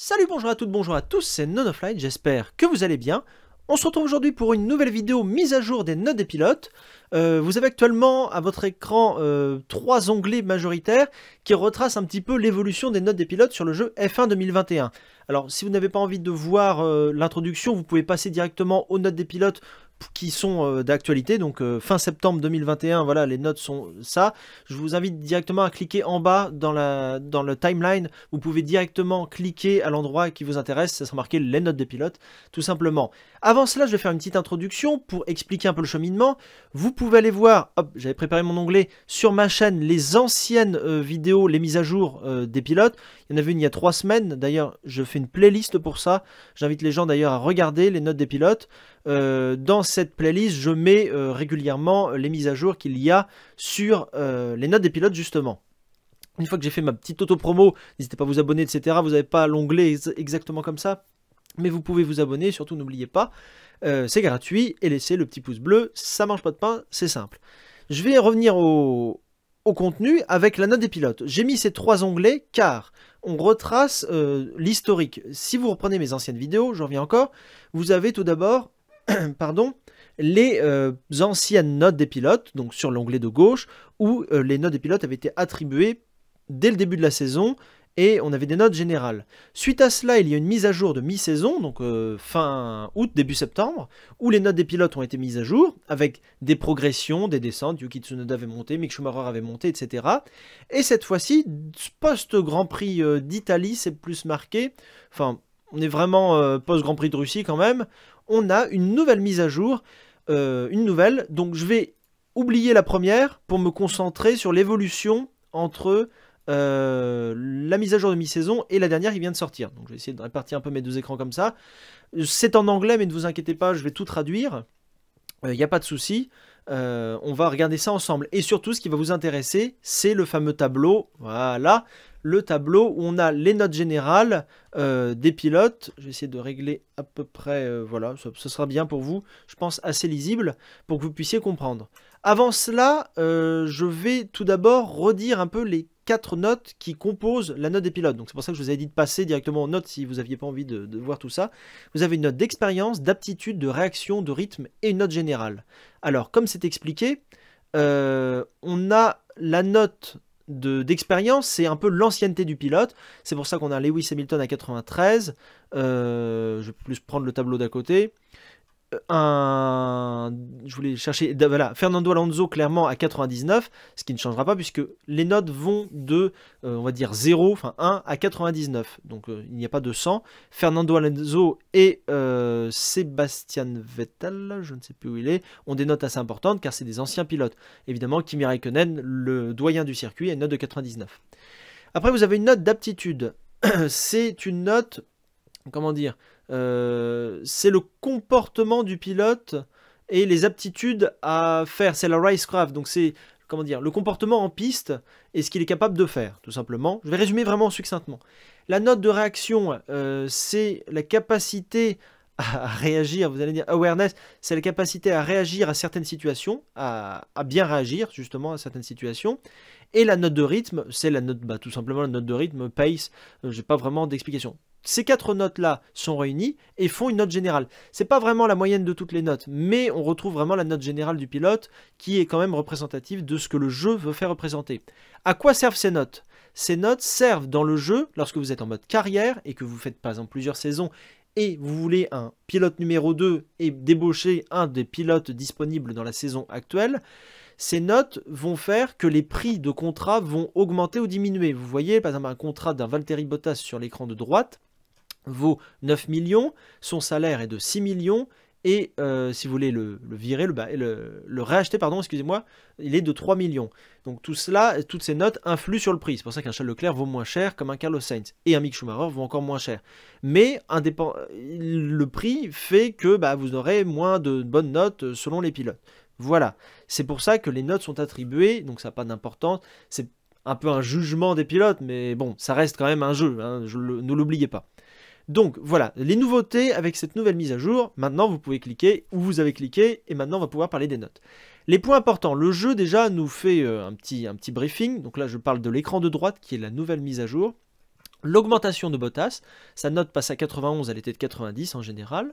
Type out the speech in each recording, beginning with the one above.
Salut, bonjour à toutes, bonjour à tous, c'est NonoFlight, j'espère que vous allez bien. On se retrouve aujourd'hui pour une nouvelle vidéo mise à jour des notes des pilotes. Euh, vous avez actuellement à votre écran euh, trois onglets majoritaires qui retracent un petit peu l'évolution des notes des pilotes sur le jeu F1 2021. Alors si vous n'avez pas envie de voir euh, l'introduction, vous pouvez passer directement aux notes des pilotes qui sont euh, d'actualité. Donc euh, fin septembre 2021, voilà, les notes sont ça. Je vous invite directement à cliquer en bas dans, la, dans le timeline. Vous pouvez directement cliquer à l'endroit qui vous intéresse. Ça sera marqué les notes des pilotes, tout simplement. Avant cela, je vais faire une petite introduction pour expliquer un peu le cheminement. Vous pouvez aller voir, hop, j'avais préparé mon onglet, sur ma chaîne, les anciennes euh, vidéos, les mises à jour des pilotes. Il y en avait une il y a trois semaines. D'ailleurs, je fais une playlist pour ça. J'invite les gens d'ailleurs à regarder les notes des pilotes. Euh, dans cette playlist, je mets euh, régulièrement les mises à jour qu'il y a sur euh, les notes des pilotes, justement. Une fois que j'ai fait ma petite auto-promo, n'hésitez pas à vous abonner, etc. Vous n'avez pas l'onglet exactement comme ça, mais vous pouvez vous abonner. Surtout, n'oubliez pas, c'est gratuit et laissez le petit pouce bleu. Ça mange pas de pain, c'est simple. Je vais revenir au, contenu avec la note des pilotes. J'ai mis ces trois onglets car on retrace l'historique. Si vous reprenez mes anciennes vidéos, j'en reviens encore, vous avez tout d'abord pardon, les euh, anciennes notes des pilotes, donc sur l'onglet de gauche, où euh, les notes des pilotes avaient été attribuées dès le début de la saison et on avait des notes générales. Suite à cela, il y a une mise à jour de mi-saison, donc euh, fin août, début septembre, où les notes des pilotes ont été mises à jour, avec des progressions, des descentes, Yuki Tsunoda avait monté, Mick Schumacher avait monté, etc. Et cette fois-ci, post-Grand Prix d'Italie, c'est plus marqué, enfin, on est vraiment post-Grand Prix de Russie quand même, on a une nouvelle mise à jour, euh, une nouvelle. Donc je vais oublier la première pour me concentrer sur l'évolution entre euh, la mise à jour de mi-saison et la dernière qui vient de sortir. Donc je vais essayer de répartir un peu mes deux écrans comme ça. C'est en anglais, mais ne vous inquiétez pas, je vais tout traduire. Il euh, n'y a pas de souci. Euh, on va regarder ça ensemble. Et surtout, ce qui va vous intéresser, c'est le fameux tableau. Voilà, le tableau où on a les notes générales euh, des pilotes. Je vais essayer de régler à peu près, euh, voilà, ce, sera bien pour vous, je pense, assez lisible pour que vous puissiez comprendre. Avant cela, je vais tout d'abord redire un peu les quatre notes qui composent la note des pilotes. Donc c'est pour ça que je vous avais dit de passer directement aux notes si vous n'aviez pas envie de, voir tout ça. Vous avez une note d'expérience, d'aptitude, de réaction, de rythme et une note générale. Alors comme c'est expliqué, euh, on a la note d'expérience, c'est un peu l'ancienneté du pilote. C'est pour ça qu'on a Lewis Hamilton à 93. Euh, je vais plus prendre le tableau d'à côté un. Je voulais chercher. Voilà, Fernando Alonso clairement à 99, ce qui ne changera pas puisque les notes vont de, euh, on va dire, 0, enfin 1 à 99. Donc euh, il n'y a pas de 100. Fernando Alonso et euh, Sébastien Vettel, je ne sais plus où il est, ont des notes assez importantes car c'est des anciens pilotes. Évidemment, Kimi Raikkonen, le doyen du circuit, a une note de 99. Après, vous avez une note d'aptitude. C'est une note, comment dire, euh, c'est le comportement du pilote et les aptitudes à faire. C'est la racecraft, donc c'est comment dire le comportement en piste et ce qu'il est capable de faire, tout simplement. Je vais résumer vraiment succinctement. La note de réaction, euh, c'est la capacité à réagir, vous allez dire awareness, c'est la capacité à réagir à certaines situations, à, bien réagir justement à certaines situations. Et la note de rythme, c'est la note, bah, tout simplement la note de rythme, pace, euh, je n'ai pas vraiment d'explication ces quatre notes-là sont réunies et font une note générale. C'est pas vraiment la moyenne de toutes les notes, mais on retrouve vraiment la note générale du pilote qui est quand même représentative de ce que le jeu veut faire représenter. À quoi servent ces notes Ces notes servent dans le jeu lorsque vous êtes en mode carrière et que vous faites pas en plusieurs saisons et vous voulez un pilote numéro 2 et débaucher un des pilotes disponibles dans la saison actuelle, ces notes vont faire que les prix de contrat vont augmenter ou diminuer. Vous voyez par exemple un contrat d'un Valtteri Bottas sur l'écran de droite, vaut 9 millions, son salaire est de 6 millions, et euh, si vous voulez le, virer, le, bah, le, le, réacheter, pardon, excusez-moi, il est de 3 millions. Donc tout cela, toutes ces notes influent sur le prix. C'est pour ça qu'un Charles Leclerc vaut moins cher, comme un Carlos Sainz, et un Mick Schumacher vaut encore moins cher. Mais indépend... le prix fait que bah, vous aurez moins de bonnes notes selon les pilotes. Voilà, c'est pour ça que les notes sont attribuées, donc ça n'a pas d'importance. C'est un peu un jugement des pilotes, mais bon, ça reste quand même un jeu, hein, ne l'oubliez pas. Donc voilà, les nouveautés avec cette nouvelle mise à jour, maintenant vous pouvez cliquer où vous avez cliqué et maintenant on va pouvoir parler des notes. Les points importants, le jeu déjà nous fait euh, un petit, un petit briefing, donc là je parle de l'écran de droite qui est la nouvelle mise à jour, l'augmentation de Bottas, sa note passe à 91, elle était de 90 en général,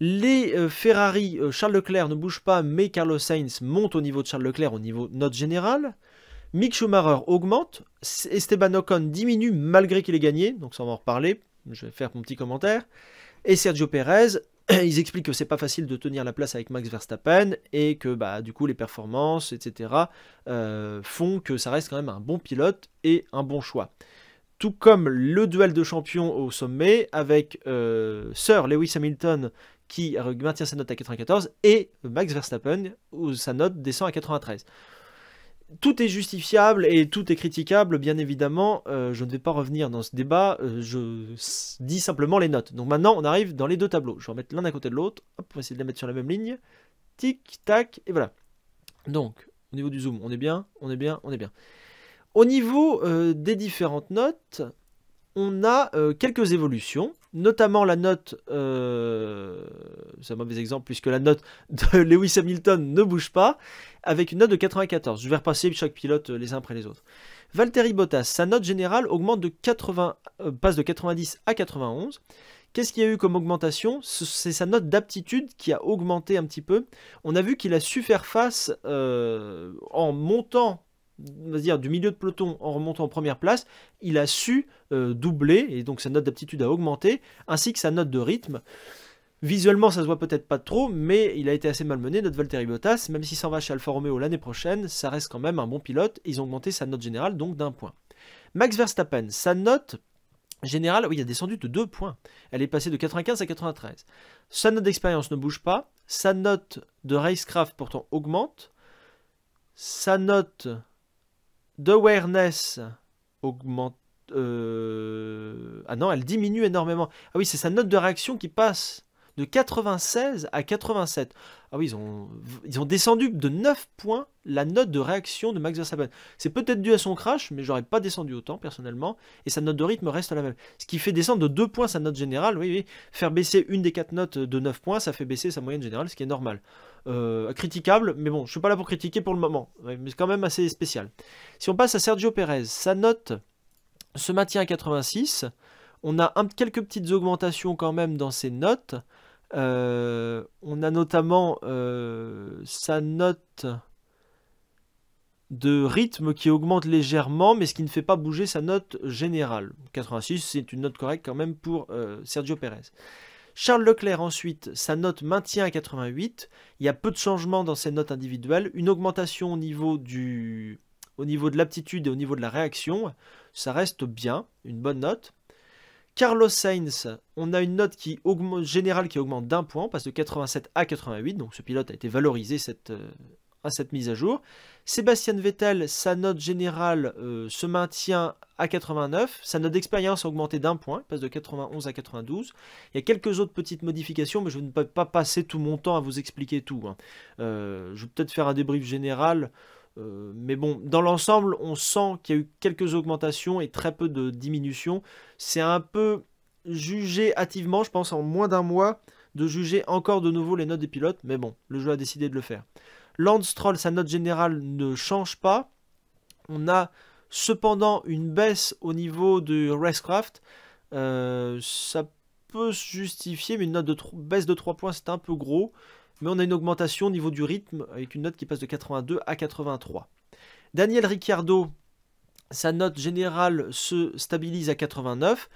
les euh, Ferrari, euh, Charles Leclerc ne bouge pas mais Carlos Sainz monte au niveau de Charles Leclerc au niveau note générale, Mick Schumacher augmente, Esteban Ocon diminue malgré qu'il ait gagné, donc ça on va en reparler, je vais faire mon petit commentaire. Et Sergio Perez, ils expliquent que c'est pas facile de tenir la place avec Max Verstappen et que bah du coup les performances, etc. Euh, font que ça reste quand même un bon pilote et un bon choix. Tout comme le duel de champions au sommet avec euh, Sir Lewis Hamilton qui maintient sa note à 94 et Max Verstappen où sa note descend à 93 tout est justifiable et tout est critiquable, bien évidemment. Euh, je ne vais pas revenir dans ce débat, euh, je dis simplement les notes. Donc maintenant, on arrive dans les deux tableaux. Je vais en mettre l'un à côté de l'autre. Hop, on va essayer de les mettre sur la même ligne. Tic, tac, et voilà. Donc, au niveau du zoom, on est bien, on est bien, on est bien. Au niveau euh, des différentes notes, on a quelques évolutions notamment la note, euh, c'est un mauvais exemple puisque la note de Lewis Hamilton ne bouge pas, avec une note de 94. Je vais repasser chaque pilote euh, les uns après les autres. Valtteri Bottas, sa note générale augmente de euh, passe de 90 à 91. Qu'est-ce qu'il y a eu comme augmentation C'est sa note d'aptitude qui a augmenté un petit peu. On a vu qu'il a su faire face en montant dire, du milieu de peloton en remontant en première place, il a su euh, doubler, et donc sa note d'aptitude a augmenté, ainsi que sa note de rythme. Visuellement, ça se voit peut-être pas trop, mais il a été assez malmené, notre Valtteri Bottas. Même s'il s'en va chez Alfa Romeo l'année prochaine, ça reste quand même un bon pilote. Ils ont augmenté sa note générale, donc d'un point. Max Verstappen, sa note générale, oui, il a descendu de deux points. Elle est passée de 95 à 93. Sa note d'expérience ne bouge pas. Sa note de racecraft pourtant augmente. Sa note d'awareness augmente. Euh, ah non, elle diminue énormément. Ah oui, c'est sa note de réaction qui passe de 96 à 87. Ah oui, ils ont, ils ont descendu de 9 points la note de réaction de Max Verstappen. C'est peut-être dû à son crash, mais j'aurais pas descendu autant personnellement, et sa note de rythme reste la même. Ce qui fait descendre de 2 points sa note générale, oui, oui. Faire baisser une des 4 notes de 9 points, ça fait baisser sa moyenne générale, ce qui est normal. Euh, critiquable, mais bon, je suis pas là pour critiquer pour le moment, mais c'est quand même assez spécial. Si on passe à Sergio Perez, sa note se maintient à 86. On a quelques petites augmentations quand même dans ses notes. Euh, on a notamment euh, sa note de rythme qui augmente légèrement, mais ce qui ne fait pas bouger sa note générale. 86, c'est une note correcte quand même pour euh, Sergio Pérez. Charles Leclerc ensuite, sa note maintient à 88. Il y a peu de changements dans ses notes individuelles. Une augmentation au niveau, du... au niveau de l'aptitude et au niveau de la réaction. Ça reste bien, une bonne note. Carlos Sainz, on a une note qui augmente, générale qui augmente d'un point, passe de 87 à 88, donc ce pilote a été valorisé euh, à cette mise à jour. Sébastien Vettel, sa note générale euh, se maintient à 89, sa note d'expérience a augmenté d'un point, passe de 91 à 92. Il y a quelques autres petites modifications, mais je ne peux pas passer tout mon temps à vous expliquer tout. Hein. Euh, je vais peut-être faire un débrief général euh, mais bon, dans l'ensemble, on sent qu'il y a eu quelques augmentations et très peu de diminutions. C'est un peu jugé hâtivement, je pense, en moins d'un mois, de juger encore de nouveau les notes des pilotes. Mais bon, le jeu a décidé de le faire. Landstroll, sa note générale ne change pas. On a cependant une baisse au niveau de Racecraft. Euh, ça peut se justifier, mais une note de baisse de 3 points, c'est un peu gros mais on a une augmentation au niveau du rythme avec une note qui passe de 82 à 83. Daniel Ricciardo, sa note générale se stabilise à 89.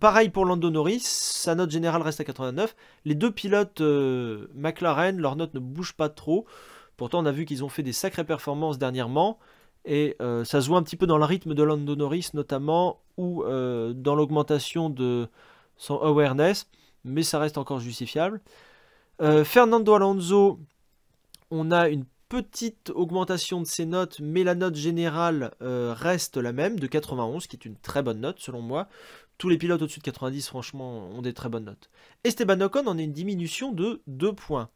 Pareil pour Lando Norris, sa note générale reste à 89. Les deux pilotes euh, McLaren, leur note ne bouge pas trop. Pourtant, on a vu qu'ils ont fait des sacrées performances dernièrement. Et euh, ça se voit un petit peu dans le rythme de Lando Norris, notamment, ou euh, dans l'augmentation de son awareness. Mais ça reste encore justifiable. Euh, Fernando Alonso, on a une petite augmentation de ses notes, mais la note générale euh, reste la même, de 91, qui est une très bonne note selon moi. Tous les pilotes au-dessus de 90, franchement, ont des très bonnes notes. Esteban Ocon en a une diminution de 2 points,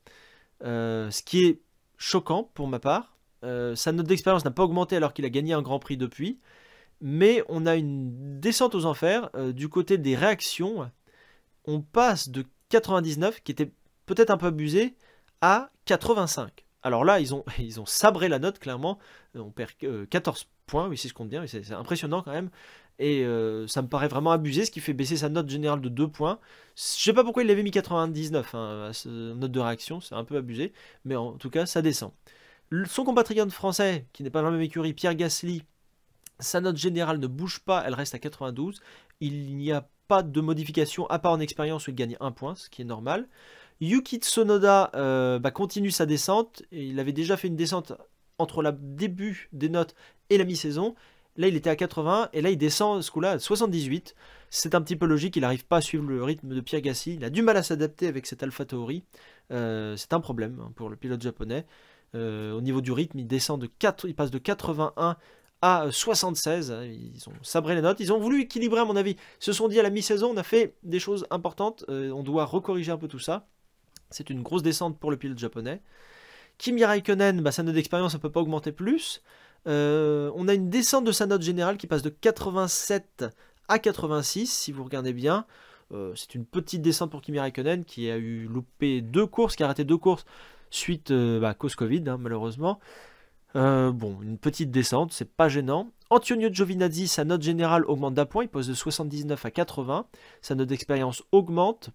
euh, ce qui est choquant pour ma part. sa note d'expérience n'a pas augmenté alors qu'il a gagné un Grand Prix depuis, mais on a une descente aux enfers du côté des réactions. On passe de 99, qui était peut-être un peu abusé, à 85. Alors là, ils ont, sabré la note, clairement. On perd 14 euh, points, oui, c'est ce qu'on compte bien, c'est impressionnant quand même. Et euh, ça me paraît vraiment abusé, ce qui fait baisser sa note générale de 2 points. Je ne sais pas pourquoi il avait mis 99, hein, note de réaction, c'est un peu abusé, mais en tout cas, ça descend. Son compatriote français, qui n'est pas dans la même écurie, Pierre Gasly, sa note générale ne bouge pas, elle reste à 92. Il n'y a pas de modification, à part en expérience où il gagne 1 point, ce qui est normal. Yuki Tsunoda euh, bah, continue sa descente. il avait déjà fait une descente entre le début des notes et la mi-saison. Là, il était à 80 et là, il descend ce coup-là à 78. C'est un petit peu logique, il n'arrive pas à suivre le rythme de Piagassi. Il a du mal à s'adapter avec cette Alpha Tauri. Euh, c'est un problème hein, pour le pilote japonais. Euh, au niveau du rythme, il descend de 4, il passe de 81 à 76. Hein, ils ont sabré les notes. Ils ont voulu équilibrer, à mon avis. Ils se sont dit à la mi-saison, on a fait des choses importantes. on doit recorriger un peu tout ça. C'est une grosse descente pour le pilote japonais. Kimi Raikkonen, bah, sa note d'expérience ne peut pas augmenter plus. Euh, on a une descente de sa note générale qui passe de 87 à 86, si vous regardez bien. Euh, c'est une petite descente pour Kimi Raikkonen qui a eu loupé deux courses, qui a raté deux courses suite à euh, bah, cause Covid, hein, malheureusement. bon, une petite descente, c'est pas gênant. Antonio Giovinazzi, sa note générale augmente d'un point, il passe de 79 à 80. Sa note d'expérience augmente,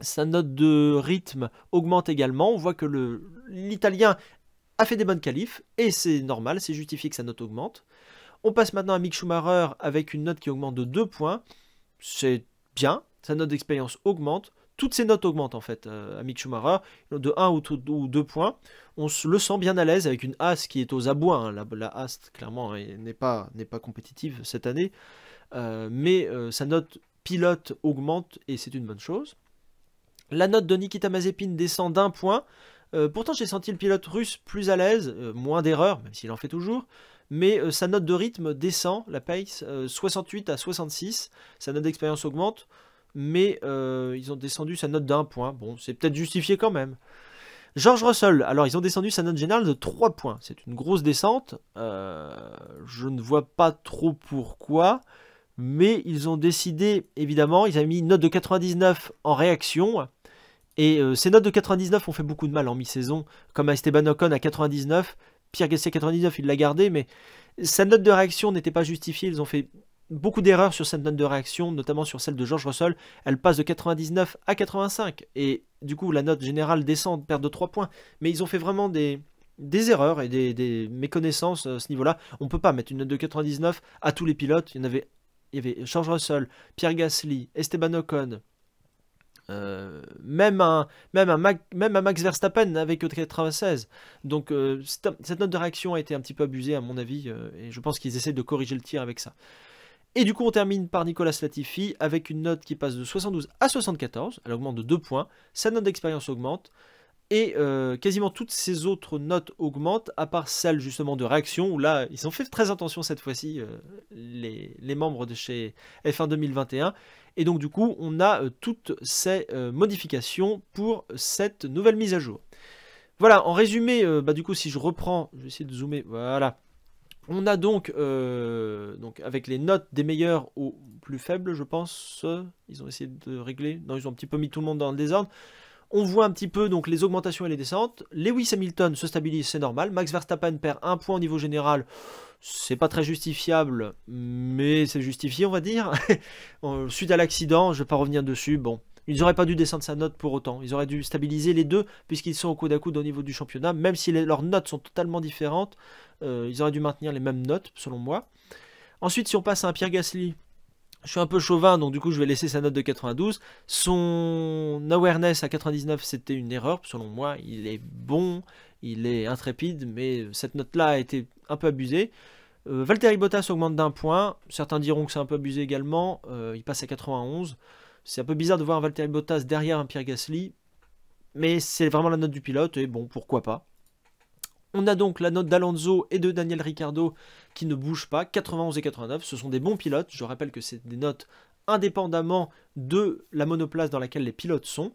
sa note de rythme augmente également. On voit que l'italien a fait des bonnes qualifs, et c'est normal, c'est justifié que sa note augmente. On passe maintenant à Mick Schumacher avec une note qui augmente de 2 points. C'est bien, sa note d'expérience augmente. Toutes ses notes augmentent en fait euh, à Mick Schumacher, de 1 ou, 2 points. On se le sent bien à l'aise avec une As qui est aux abois. Hein. La, la, clairement, n'est pas, compétitive cette année. Euh, mais euh, sa note pilote augmente et c'est une bonne chose. La note de Nikita Mazepin descend d'un point. Euh, pourtant, j'ai senti le pilote russe plus à l'aise, euh, moins d'erreurs, même s'il en fait toujours. Mais euh, sa note de rythme descend, la pace, 68 à 66. Sa note d'expérience augmente, mais ils ont descendu sa note d'un point. Bon, c'est peut-être justifié quand même. George Russell, alors ils ont descendu sa note générale de 3 points. C'est une grosse descente. je ne vois pas trop pourquoi. Mais ils ont décidé, évidemment, ils avaient mis une note de 99 en réaction et euh, ces notes de 99 ont fait beaucoup de mal en mi-saison, comme à Esteban Ocon à 99. Pierre Gasset 99, il l'a gardé, mais sa note de réaction n'était pas justifiée. Ils ont fait beaucoup d'erreurs sur cette note de réaction, notamment sur celle de George Russell. Elle passe de 99 à 85. Et du coup, la note générale descend, perd de 3 points. Mais ils ont fait vraiment des, erreurs et des, méconnaissances euh, à ce niveau-là. On ne peut pas mettre une note de 99 à tous les pilotes. Il y avait, il y avait George Russell, Pierre Gasly, Esteban Ocon, euh, même, un, même, un Mac, même un Max Verstappen avec 96. Donc euh, cette, note de réaction a été un petit peu abusée à mon avis euh, et je pense qu'ils essaient de corriger le tir avec ça. Et du coup on termine par Nicolas Latifi avec une note qui passe de 72 à 74, elle augmente de 2 points, sa note d'expérience augmente et quasiment toutes ses autres notes augmentent à part celle justement de réaction où là ils ont fait très attention cette fois-ci les, les membres de chez F1 2021 et donc du coup, on a euh, toutes ces euh, modifications pour cette nouvelle mise à jour. Voilà, en résumé, euh, bah, du coup, si je reprends, je vais essayer de zoomer, voilà. On a donc, donc avec les notes des meilleurs aux plus faibles, je pense, ils ont essayé de régler, non, ils ont un petit peu mis tout le monde dans le désordre. On voit un petit peu donc les augmentations et les descentes. Lewis Hamilton se stabilise, c'est normal. Max Verstappen perd un point au niveau général. C'est pas très justifiable, mais c'est justifié, on va dire. Euh, suite à l'accident, je vais pas revenir dessus. Bon, ils n'auraient pas dû descendre sa note pour autant. Ils auraient dû stabiliser les deux, puisqu'ils sont au coude à coude au niveau du championnat. Même si leurs notes sont totalement différentes, euh, ils auraient dû maintenir les mêmes notes, selon moi. Ensuite, si on passe à un Pierre Gasly, je suis un peu chauvin, donc du coup je vais laisser sa note de 92. Son awareness à 99, c'était une erreur, selon moi. Il est bon, il est intrépide, mais cette note-là a été un peu abusée. Euh, Valtteri Bottas augmente d'un point, certains diront que c'est un peu abusé également, euh, il passe à 91. C'est un peu bizarre de voir un Valtteri Bottas derrière un Pierre Gasly, mais c'est vraiment la note du pilote, et bon, pourquoi pas. On a donc la note d'Alonso et de Daniel Ricciardo qui ne bougent pas, 91 et 89. Ce sont des bons pilotes. Je rappelle que c'est des notes indépendamment de la monoplace dans laquelle les pilotes sont.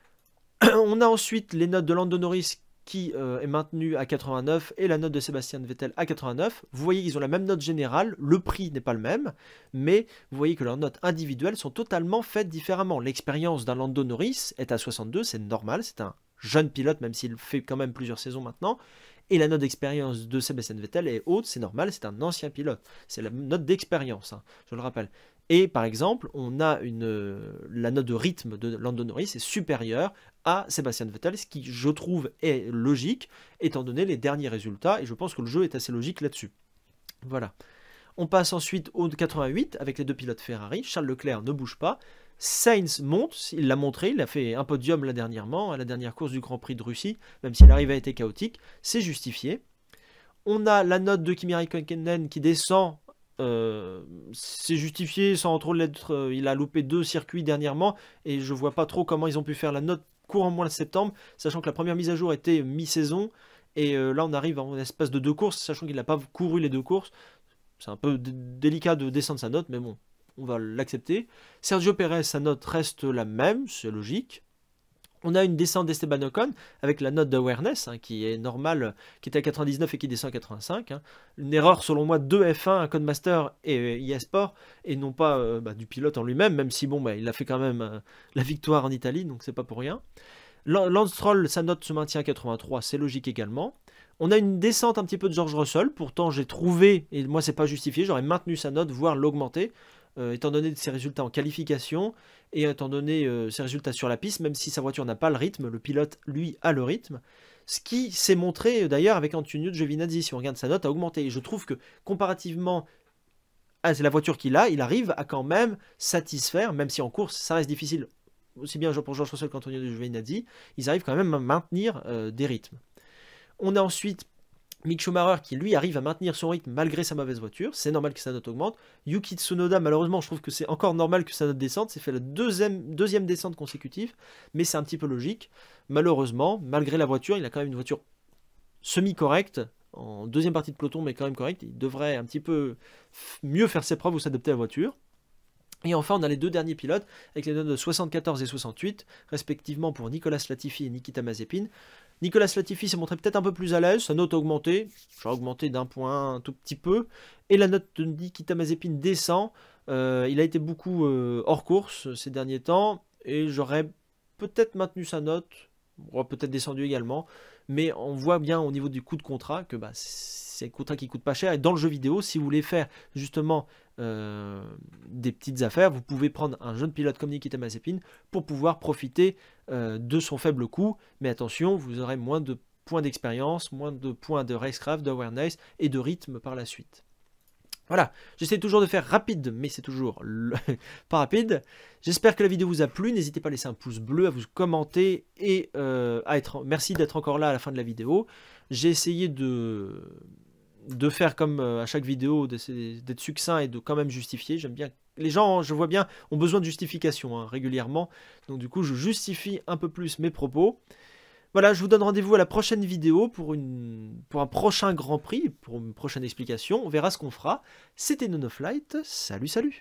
On a ensuite les notes de Lando Norris qui euh, est maintenu à 89 et la note de Sébastien Vettel à 89. Vous voyez qu'ils ont la même note générale, le prix n'est pas le même, mais vous voyez que leurs notes individuelles sont totalement faites différemment. L'expérience d'un Lando Norris est à 62, c'est normal, c'est un jeune pilote, même s'il fait quand même plusieurs saisons maintenant. Et la note d'expérience de Sébastien Vettel est haute, c'est normal, c'est un ancien pilote. C'est la note d'expérience, hein, je le rappelle. Et par exemple, on a une, la note de rythme de Lando Norris est supérieure à Sébastien Vettel, ce qui, je trouve, est logique, étant donné les derniers résultats, et je pense que le jeu est assez logique là-dessus. Voilà. On passe ensuite au 88 avec les deux pilotes Ferrari. Charles Leclerc ne bouge pas. Sainz monte, il l'a montré, il a fait un podium là dernièrement, à la dernière course du Grand Prix de Russie, même si l'arrivée a été chaotique, c'est justifié. On a la note de Kimi Raikkonen qui descend, euh, c'est justifié sans trop l'être, euh, il a loupé deux circuits dernièrement, et je vois pas trop comment ils ont pu faire la note courant mois de septembre, sachant que la première mise à jour était mi-saison, et euh, là on arrive en espace de deux courses, sachant qu'il n'a pas couru les deux courses, c'est un peu délicat de descendre sa note, mais bon, on va l'accepter. Sergio Pérez, sa note reste la même, c'est logique. On a une descente d'Esteban Ocon avec la note d'awareness hein, qui est normale, qui était à 99 et qui descend à 85. Hein. Une erreur selon moi de F1 à Codemaster et Yesport, euh, et non pas euh, bah, du pilote en lui-même, même si bon, bah, il a fait quand même euh, la victoire en Italie, donc c'est pas pour rien. Lance Troll, sa note se maintient à 83, c'est logique également. On a une descente un petit peu de George Russell, pourtant j'ai trouvé, et moi c'est pas justifié, j'aurais maintenu sa note, voire l'augmenter. Euh, étant donné ses résultats en qualification et étant donné euh, ses résultats sur la piste, même si sa voiture n'a pas le rythme, le pilote, lui, a le rythme. Ce qui s'est montré euh, d'ailleurs avec Antonio Giovinazzi, si on regarde sa note, a augmenté. Et je trouve que comparativement à la voiture qu'il a, il arrive à quand même satisfaire, même si en course, ça reste difficile, aussi bien pour Georges Russell qu'Antonio Giovinazzi, ils arrivent quand même à maintenir des rythmes. On a ensuite Mick Schumacher qui lui arrive à maintenir son rythme malgré sa mauvaise voiture, c'est normal que sa note augmente. Yuki Tsunoda, malheureusement, je trouve que c'est encore normal que sa note descende, c'est fait la deuxième, deuxième descente consécutive, mais c'est un petit peu logique. Malheureusement, malgré la voiture, il a quand même une voiture semi-correcte, en deuxième partie de peloton, mais quand même correcte. Il devrait un petit peu mieux faire ses preuves ou s'adapter à la voiture. Et enfin, on a les deux derniers pilotes, avec les notes de 74 et 68, respectivement pour Nicolas Latifi et Nikita Mazepin. Nicolas Latifi s'est montré peut-être un peu plus à l'aise, sa note a augmenté, genre augmenté d'un point un tout petit peu, et la note de Nikita Mazepin descend. Euh, il a été beaucoup euh, hors course euh, ces derniers temps, et j'aurais peut-être maintenu sa note, on aurait peut-être descendu également, mais on voit bien au niveau du coût de contrat que bah, c'est un contrat qui coûte pas cher. Et dans le jeu vidéo, si vous voulez faire justement euh, des petites affaires, vous pouvez prendre un jeune pilote comme Nikita Mazepin pour pouvoir profiter euh, de son faible coût. Mais attention, vous aurez moins de points d'expérience, moins de points de racecraft, d'awareness et de rythme par la suite. Voilà, j'essaie toujours de faire rapide, mais c'est toujours pas rapide. J'espère que la vidéo vous a plu. N'hésitez pas à laisser un pouce bleu, à vous commenter et euh, à être. Merci d'être encore là à la fin de la vidéo. J'ai essayé de de faire comme euh, à chaque vidéo, d'être succinct et de quand même justifier. J'aime bien. Les gens, je vois bien, ont besoin de justification hein, régulièrement. Donc du coup, je justifie un peu plus mes propos. Voilà, je vous donne rendez-vous à la prochaine vidéo pour, une, pour un prochain Grand Prix, pour une prochaine explication. On verra ce qu'on fera. C'était Nonoflight. Salut, salut